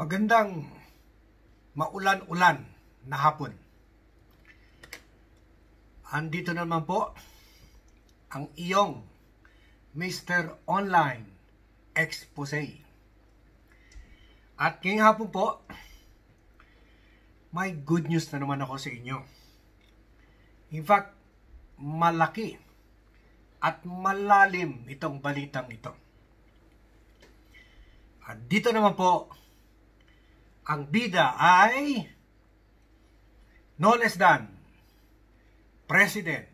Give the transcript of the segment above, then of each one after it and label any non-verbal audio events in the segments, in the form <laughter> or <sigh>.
Magandang maulan-ulan na hapon. Andito naman po ang iyong Mr. Online Expose. At ngayong hapon po, may good news na naman ako sa inyo. In fact, malaki at malalim itong balitang ito. At dito naman po ang bida ay no less than President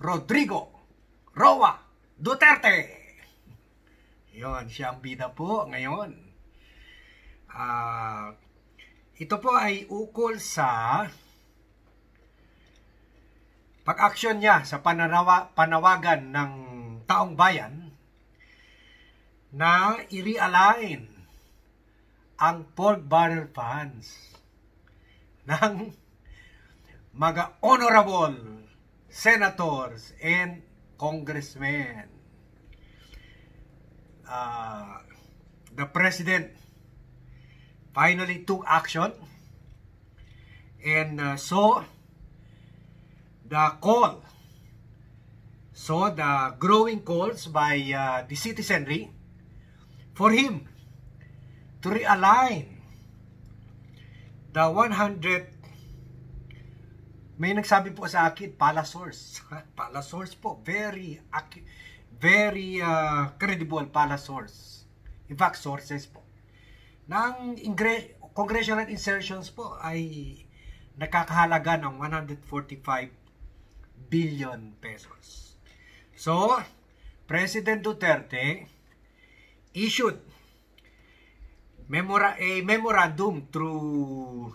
Rodrigo Roa Duterte. Yon, siya ang bida po ngayon. Uh, ito po ay ukol sa pag-aksyon niya sa pananawa, panawagan ng taong bayan na i-realign ang pork barrel fans <laughs> ng mga honorable senators and congressmen. Uh, the president finally took action and uh, so the call so the growing calls by uh, the citizenry for him to realign the 100 may nagsabi po sa akin pala source <laughs> pala source po very very uh, credible pala source in fact sources po ng congressional insertions po ay nakakahalaga ng 145 billion pesos so President Duterte issued memora a eh, memorandum through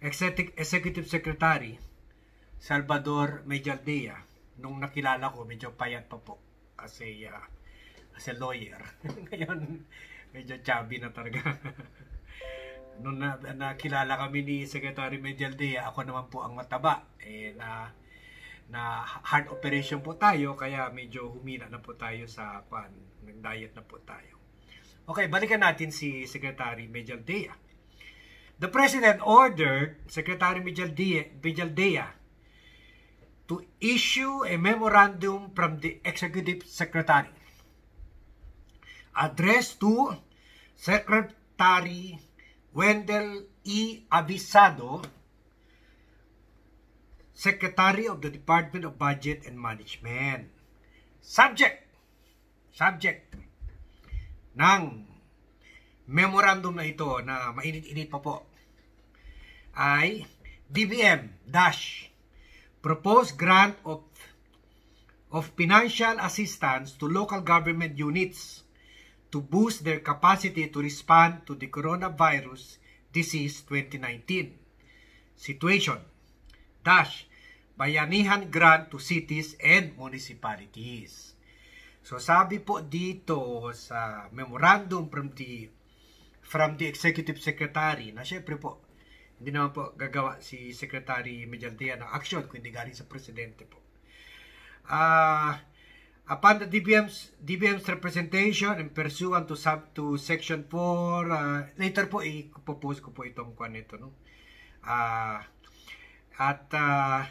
Executive Secretary Salvador Medialdea nung nakilala ko medyo payat pa po kasi a, uh, as a lawyer <laughs> ngayon medyo chubby na talaga <laughs> nung na, nakilala kami ni Secretary Medialdea ako naman po ang mataba eh na na heart operation po tayo kaya medyo humina na po tayo sa pan nag-diet na po tayo Okay, balikan natin si Secretary Medjaldea. The President ordered Secretary Medjaldea to issue a memorandum from the Executive Secretary addressed to Secretary Wendell E. Abisado, Secretary of the Department of Budget and Management. Subject, subject, ng memorandum na ito na mainit-init pa po ay DBM dash proposed grant of of financial assistance to local government units to boost their capacity to respond to the coronavirus disease 2019 situation dash bayanihan grant to cities and municipalities So sabi po dito sa memorandum from the from the executive secretary na syempre po hindi naman po gagawa si Secretary Medjaldea ng action kundi galing sa presidente po. Uh, upon the DBM's, DBM's representation and pursuant to sub to section 4 uh, ah, later po i-propose ko po itong kwan nito no. Uh, at uh,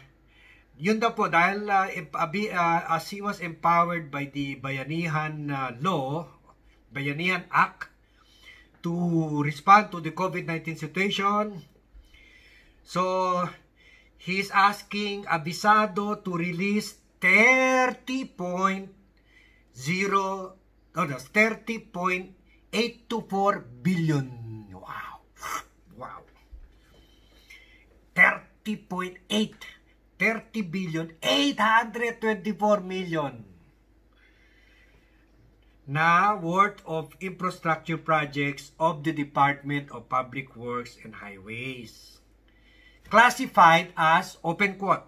yun daw po, dahil uh, uh, uh, as he was empowered by the Bayanihan uh, Law, Bayanihan Act, to respond to the COVID-19 situation. So, he's asking Abisado to release 30.0 oh 30.824 billion. Wow. Wow. 30.8 30 billion 824 million na worth of infrastructure projects of the Department of Public Works and Highways classified as open quote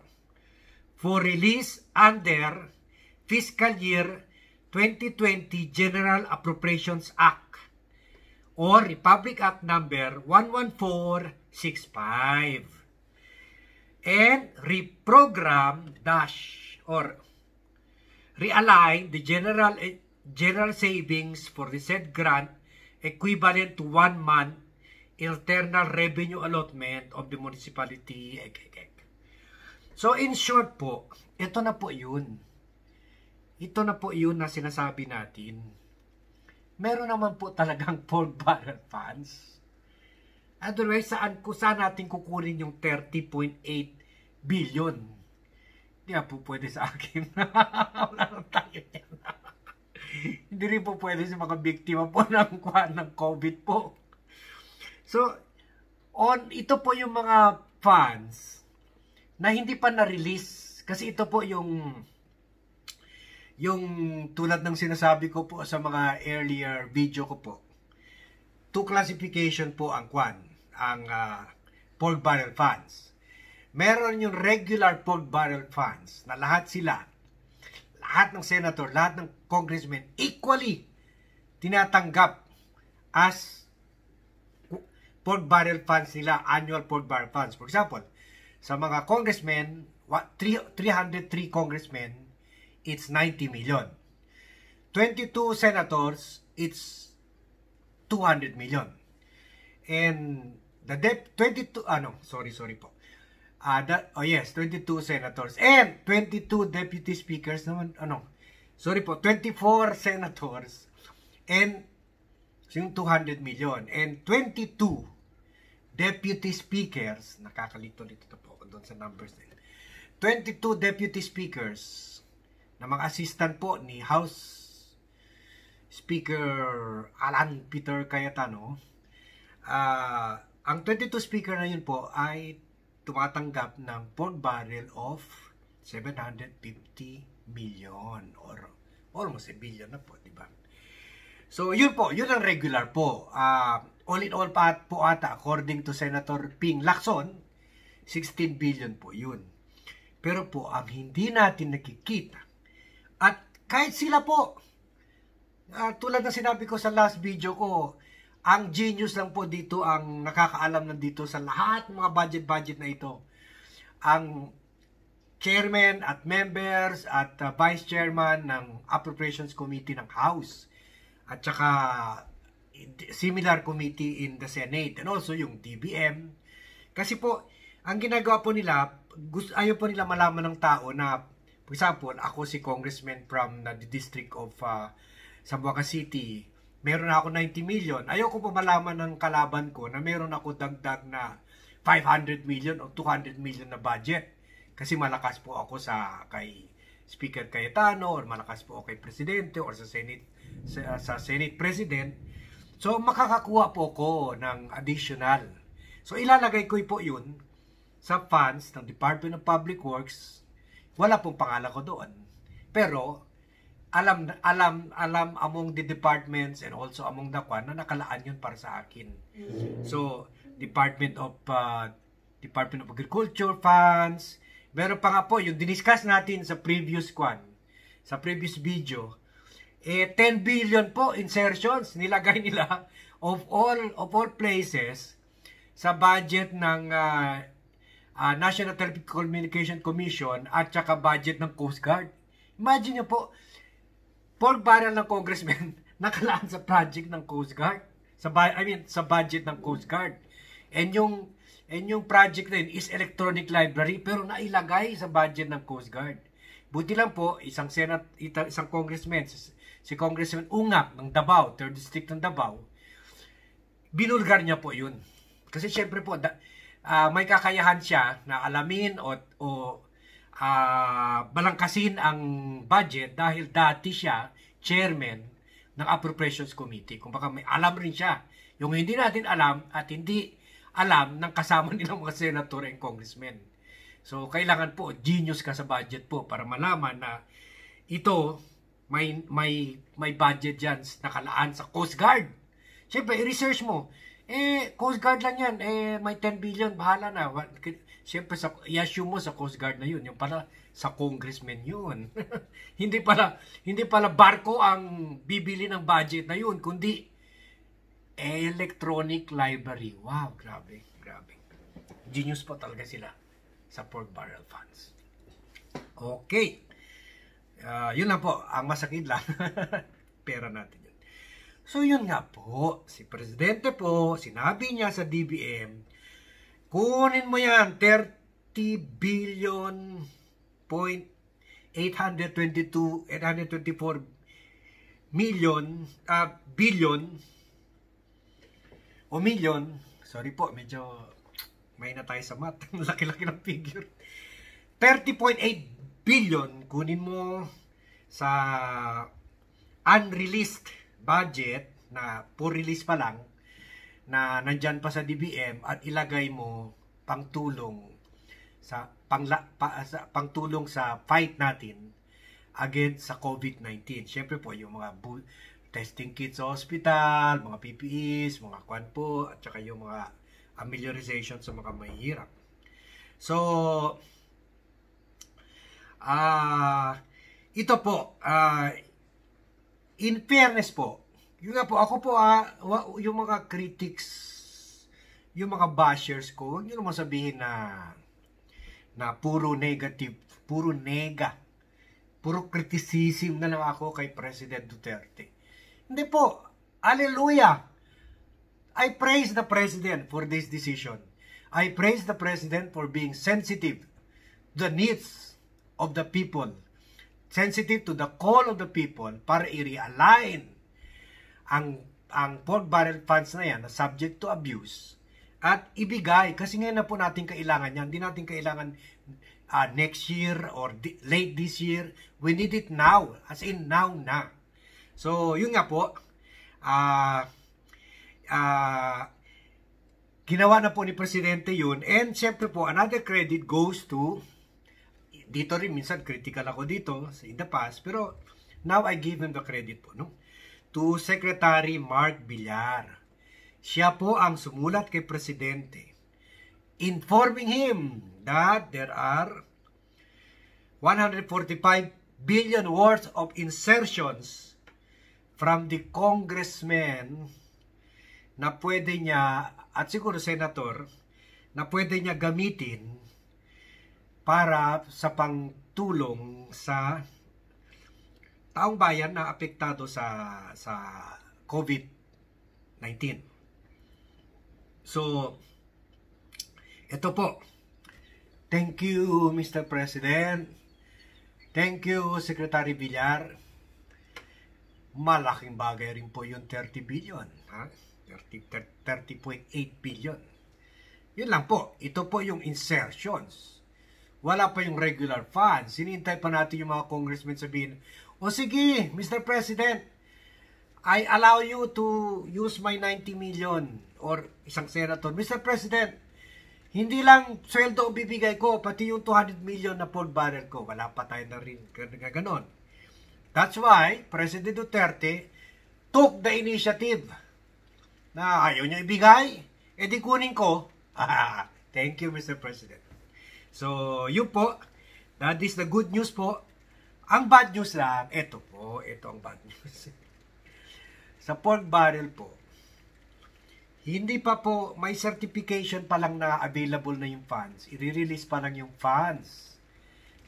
for release under fiscal year 2020 General Appropriations Act or Republic Act number 11465 and reprogram dash or realign the general eh, general savings for the said grant equivalent to one month internal revenue allotment of the municipality. So in short po, ito na po yun. Ito na po yun na sinasabi natin. Meron naman po talagang <laughs> full barrel funds. Otherwise, saan, saan natin kukunin yung 30.8 billion. Hindi po pwede sa akin. <laughs> Wala nang tayo Hindi rin po pwede sa mga biktima po <laughs> ng, ng COVID po. So, on ito po yung mga fans na hindi pa na-release. Kasi ito po yung yung tulad ng sinasabi ko po sa mga earlier video ko po, two classification po ang kwan, ang uh, ah, pork barrel fans meron yung regular pork barrel funds na lahat sila, lahat ng senator, lahat ng congressman, equally tinatanggap as pork barrel funds nila, annual pork barrel funds. For example, sa mga congressmen, 303 congressmen, it's 90 million. 22 senators, it's 200 million. And the dep 22 ano, ah, sorry sorry po. Uh, that, oh yes, 22 senators and 22 deputy speakers naman, ano, sorry po, 24 senators and yung 200 million and 22 deputy speakers, nakakalito dito na po doon sa numbers din. 22 deputy speakers na mga assistant po ni House Speaker Alan Peter Cayetano. Uh, ang 22 speaker na yun po ay tumatanggap ng bond barrel of 750 million or almost a billion na po, di ba? So, yun po, yun ang regular po. Uh, all in all pa, po ata, according to Senator Ping Lacson, 16 billion po yun. Pero po, ang hindi natin nakikita, at kahit sila po, uh, tulad na sinabi ko sa last video ko, ang genius lang po dito ang nakakaalam ng dito sa lahat ng mga budget-budget na ito. Ang chairman at members at uh, vice chairman ng Appropriations Committee ng House at saka similar committee in the Senate and also yung DBM. Kasi po, ang ginagawa po nila, gusto, ayaw po nila malaman ng tao na, for example, ako si congressman from the district of uh, Zamboanga City, meron ako 90 million. Ayoko pa malaman ng kalaban ko na meron ako dagdag na 500 million o 200 million na budget. Kasi malakas po ako sa kay Speaker Cayetano or malakas po ako kay Presidente or sa Senate sa, sa Senate President. So makakakuha po ako ng additional. So ilalagay ko po yun sa funds ng Department of Public Works. Wala pong pangalan ko doon. Pero alam alam alam among the departments and also among the kwan na nakalaan yun para sa akin. Mm-hmm. So, Department of uh, Department of Agriculture fans. Meron pa nga po yung diniscuss natin sa previous kwan, sa previous video. Eh 10 billion po insertions nilagay nila of all of all places sa budget ng uh, uh, National Telecommunication Commission at saka budget ng Coast Guard. Imagine niyo po, pork barrel ng congressman <laughs> nakalaan sa project ng Coast Guard. Sa I mean, sa budget ng Coast Guard. And yung and yung project na yun is electronic library pero nailagay sa budget ng Coast Guard. Buti lang po, isang Senate, isang congressman, si Congressman Ungap ng Davao, 3rd District ng Davao, binulgar niya po yun. Kasi syempre po, da, uh, may kakayahan siya na alamin o, o uh, balangkasin ang budget dahil dati siya chairman ng Appropriations Committee. Kung baka may alam rin siya. Yung hindi natin alam at hindi alam ng kasama <laughs> nilang mga senator and congressmen. So, kailangan po, genius ka sa budget po para malaman na ito, may, may, may budget dyan nakalaan sa Coast Guard. Siyempre, i-research mo. Eh, Coast Guard lang yan. Eh, may 10 billion, bahala na. Siyempre, sa, i-assume mo sa Coast Guard na yun. Yung para sa congressman yun. <laughs> hindi pala hindi pala barko ang bibili ng budget na yun, kundi electronic library. Wow, grabe, grabe. Genius po talaga sila sa pork barrel funds. Okay. Uh, yun lang po, ang masakit lang. <laughs> Pera natin yun. So yun nga po, si Presidente po, sinabi niya sa DBM, Kunin mo yan, 30 billion point 822, 824 million, uh, billion, o million, sorry po, medyo may na tayo sa mat. <laughs> Laki-laki ng figure. 30.8 billion, kunin mo sa unreleased budget na for release pa lang, na nandyan pa sa DBM at ilagay mo pangtulong sa pangla, pa, sa, pangtulong sa fight natin against sa COVID-19. Syempre po, yung mga bu- testing kits sa hospital, mga PPEs, mga kwan po, at saka yung mga ameliorization sa mga mahihirap. So, ah uh, ito po, uh, in fairness po, yun nga po, ako po, ah, yung mga critics, yung mga bashers ko, huwag nyo naman sabihin na na puro negative, puro nega, puro criticism na lang ako kay President Duterte. Hindi po. Hallelujah! I praise the President for this decision. I praise the President for being sensitive to the needs of the people, sensitive to the call of the people para i-realign ang ang barrel funds na yan na subject to abuse at ibigay kasi ngayon na po natin kailangan yan hindi natin kailangan uh, next year or late this year we need it now as in now na so yun nga po uh, uh, ginawa na po ni presidente yun and syempre po another credit goes to dito rin minsan critical ako dito in the past pero now I give him the credit po no to Secretary Mark Villar. Siya po ang sumulat kay Presidente informing him that there are 145 billion worth of insertions from the congressman na pwede niya at siguro senator na pwede niya gamitin para sa pangtulong sa taong bayan na apektado sa sa COVID-19. So, ito po. Thank you, Mr. President. Thank you, Secretary Villar. Malaking bagay rin po yung 30 billion. Ha? 30.8 30, 30 billion. Yun lang po. Ito po yung insertions. Wala pa yung regular funds. Sinintay pa natin yung mga congressmen sabihin, o sige, Mr. President, I allow you to use my 90 million or isang senator. Mr. President, hindi lang sweldo ang bibigay ko, pati yung 200 million na poll barrel ko. Wala pa tayo na rin ganon. That's why President Duterte took the initiative na ayaw niya ibigay, edi kunin ko. <laughs> Thank you, Mr. President. So, yun po. That is the good news po ang bad news lang, ito po, ito ang bad news. <laughs> sa pork barrel po, hindi pa po, may certification pa lang na available na yung funds. I-release pa lang yung funds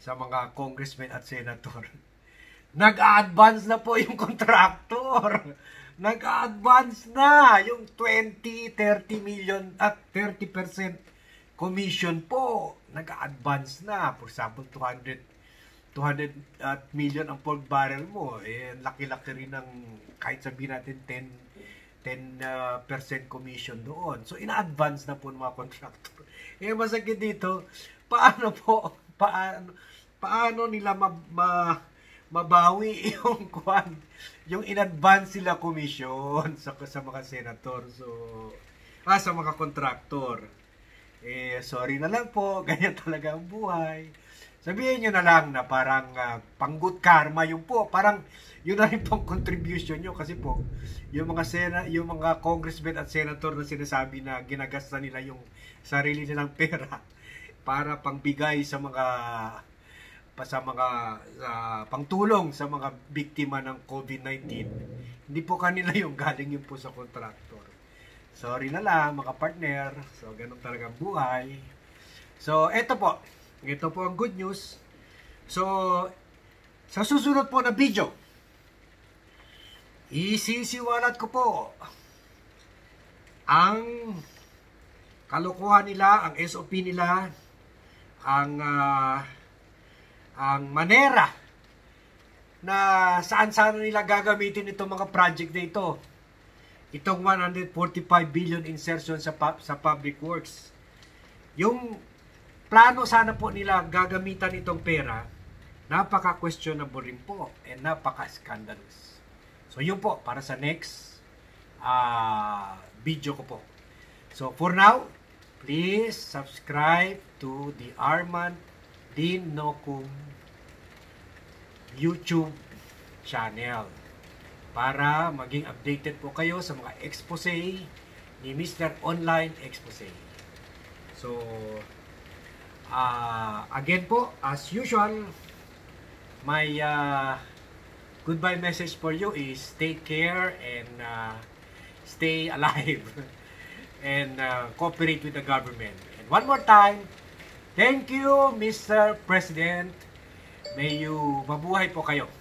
sa mga congressman at senator. <laughs> Nag-advance na po yung <laughs> contractor. Nag-advance na yung 20, 30 million at 30% commission po. Nag-advance na. For example, 200 200 at million ang pork barrel mo, eh, laki-laki rin ng, kahit sabihin natin 10, 10% uh, commission doon. So, ina-advance na po ng mga contractor. <laughs> Eh, masakit dito, paano po, paano, paano nila ma, ma, mabawi <laughs> yung kwan, yung in-advance sila commission sa, sa mga senator, so, ah, sa mga contractor. Eh, sorry na lang po, <laughs> ganyan talaga ang buhay. Sabihin nyo na lang na parang uh, ah, pang good karma yung po. Parang yun na rin pong contribution nyo kasi po yung mga sena, yung mga congressmen at senator na sinasabi na ginagasta nila yung sarili nilang <laughs> pera para pangbigay sa mga pa sa mga uh, pangtulong sa mga biktima ng COVID-19. Hindi po kanila yung galing yun po sa contractor. Sorry na lang mga partner. So ganun talaga buhay. So eto po, ito po ang good news. So, sa susunod po na video, isisiwalat ko po ang kalokohan nila, ang SOP nila, ang uh, ang manera na saan saan nila gagamitin itong mga project na ito. Itong 145 billion insertion sa, sa public works. Yung plano sana po nila gagamitan itong pera, napaka-questionable rin po and napaka-scandalous. So yun po, para sa next uh, video ko po. So for now, please subscribe to the Arman Din Nokum YouTube channel para maging updated po kayo sa mga expose ni Mr. Online Expose. So, Uh, again po, as usual, my uh, goodbye message for you is take care and uh, stay <laughs> alive and uh, cooperate with the government. And one more time, thank you Mr. President. May you mabuhay po kayo.